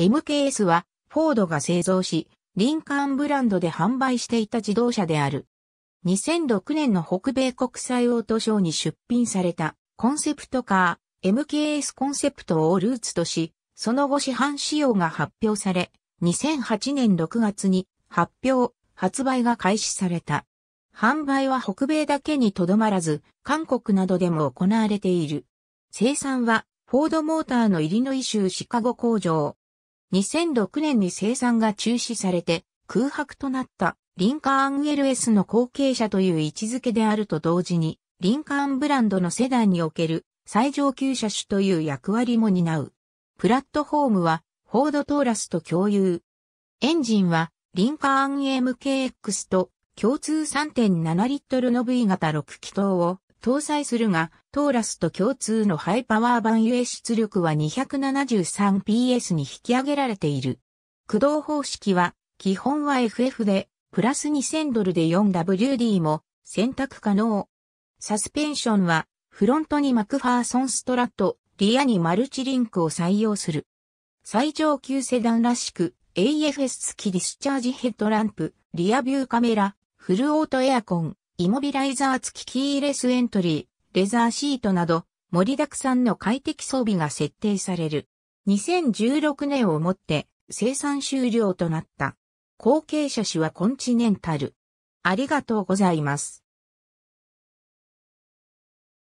MKS はフォードが製造し、リンカーンブランドで販売していた自動車である。2006年の北米国際オートショーに出品されたコンセプトカー MKS コンセプトをルーツとし、その後市販仕様が発表され、2008年6月に発表、発売が開始された。販売は北米だけにとどまらず、韓国などでも行われている。生産は、フォードモーターのイリノイ州シカゴ工場、2006年に生産が中止されて空白となったリンカーン LS の後継者という位置づけであると同時に、リンカーンブランドのセダンにおける最上級車種という役割も担う。プラットフォームは、フォードトーラスと共有。エンジンは、リンカーン MKX と共通3.7リットルの V 型6気筒を搭載するが、トーラスと共通のハイパワー版ゆえ出力は 273PS に引き上げられている。駆動方式は、基本は FF で、プラス2000ドルで 4WD も選択可能。サスペンションは、フロントにマクファーソンストラット、リアにマルチリンクを採用する。最上級セダンらしく、AFS 付きディスチャージヘッドランプ、リアビューカメラ、フルオートエアコン、イモビライザー付きキーレスエントリー、レザーシートなど、盛りだくさんの快適装備が設定される。2016年をもって生産終了となった。後継者種はコンチネンタル。ありがとうございます。